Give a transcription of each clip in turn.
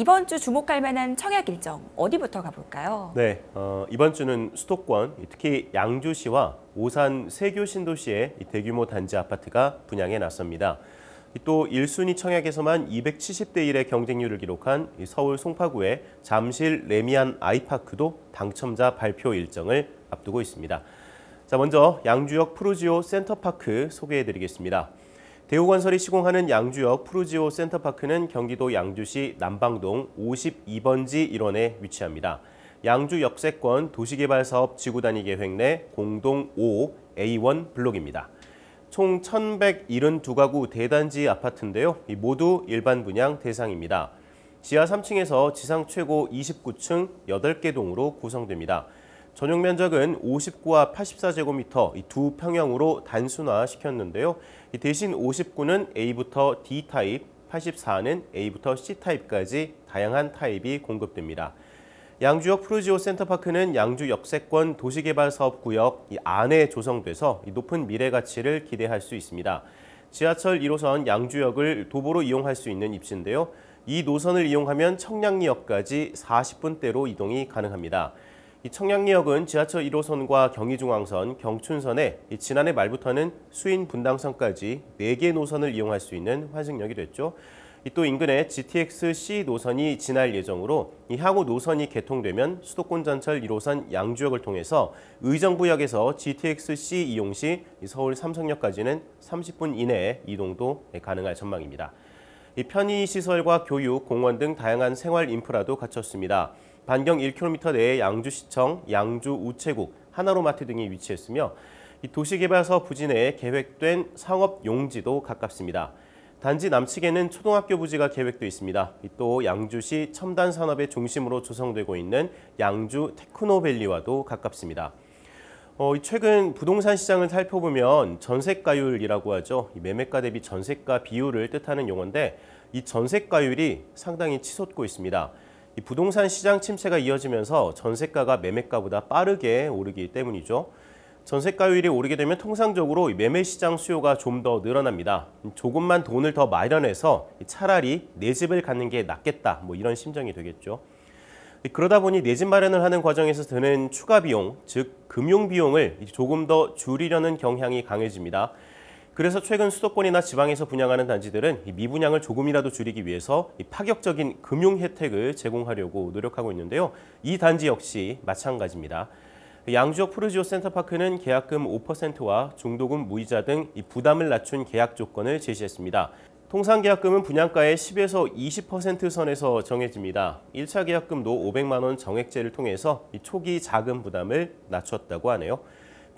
이번 주 주목할 만한 청약 일정 어디부터 가볼까요? 네, 어, 이번 주는 수도권, 특히 양주시와 오산 세교 신도시의 대규모 단지 아파트가 분양에 나섭니다. 또 1순위 청약에서만 270대 1의 경쟁률을 기록한 서울 송파구의 잠실 레미안 아이파크도 당첨자 발표 일정을 앞두고 있습니다. 자, 먼저 양주역 프루지오 센터파크 소개해드리겠습니다. 대우건설이 시공하는 양주역 푸르지오 센터파크는 경기도 양주시 남방동 52번지 일원에 위치합니다. 양주 역세권 도시개발사업 지구단위 계획 내 공동 5 A1 블록입니다. 총 1,172가구 대단지 아파트인데요. 모두 일반 분양 대상입니다. 지하 3층에서 지상 최고 29층 8개 동으로 구성됩니다. 전용 면적은 59와 84제곱미터 두 평형으로 단순화시켰는데요. 대신 59는 A부터 D 타입, 84는 A부터 C 타입까지 다양한 타입이 공급됩니다. 양주역 프루지오 센터파크는 양주 역세권 도시개발사업구역 안에 조성돼서 높은 미래 가치를 기대할 수 있습니다. 지하철 1호선 양주역을 도보로 이용할 수 있는 입지인데요. 이 노선을 이용하면 청량리역까지 40분대로 이동이 가능합니다. 이 청량리역은 지하철 1호선과 경의중앙선, 경춘선에 지난해 말부터는 수인 분당선까지 4개 노선을 이용할 수 있는 환승역이 됐죠. 또 인근에 GTX-C 노선이 지날 예정으로 향후 노선이 개통되면 수도권 전철 1호선 양주역을 통해서 의정부역에서 GTX-C 이용 시 서울 삼성역까지는 30분 이내에 이동도 가능할 전망입니다. 편의시설과 교육, 공원 등 다양한 생활 인프라도 갖췄습니다. 반경 1km 내에 양주시청, 양주 우체국, 하나로마트 등이 위치했으며 도시개발사 부지내에 계획된 상업 용지도 가깝습니다. 단지 남측에는 초등학교 부지가 계획되어 있습니다. 또 양주시 첨단 산업의 중심으로 조성되고 있는 양주 테크노밸리와도 가깝습니다. 어, 최근 부동산 시장을 살펴보면 전세가율이라고 하죠. 매매가 대비 전세가 비율을 뜻하는 용어인데 이 전세가율이 상당히 치솟고 있습니다. 이 부동산 시장 침체가 이어지면서 전세가가 매매가보다 빠르게 오르기 때문이죠. 전세가율이 오르게 되면 통상적으로 매매 시장 수요가 좀 더 늘어납니다. 조금만 돈을 더 마련해서 차라리 내 집을 갖는 게 낫겠다. 뭐 이런 심정이 되겠죠. 그러다 보니 내 집 마련을 하는 과정에서 드는 추가 비용, 즉 금융 비용을 조금 더 줄이려는 경향이 강해집니다. 그래서 최근 수도권이나 지방에서 분양하는 단지들은 미분양을 조금이라도 줄이기 위해서 파격적인 금융 혜택을 제공하려고 노력하고 있는데요. 이 단지 역시 마찬가지입니다. 양주역 푸르지오 센터파크는 계약금 5%와 중도금 무이자 등 부담을 낮춘 계약 조건을 제시했습니다. 통상 계약금은 분양가의 10에서 20% 선에서 정해집니다. 1차 계약금도 500만 원 정액제를 통해서 초기 자금 부담을 낮췄다고 하네요.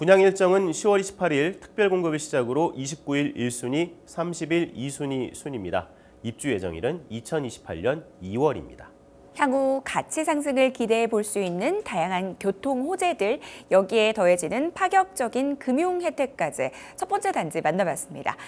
분양 일정은 10월 28일 특별 공급을 시작으로 29일 1순위, 30일 2순위 순입니다. 입주 예정일은 2028년 2월입니다. 향후 가치 상승을 기대해 볼 수 있는 다양한 교통 호재들, 여기에 더해지는 파격적인 금융 혜택까지 첫 번째 단지 만나봤습니다.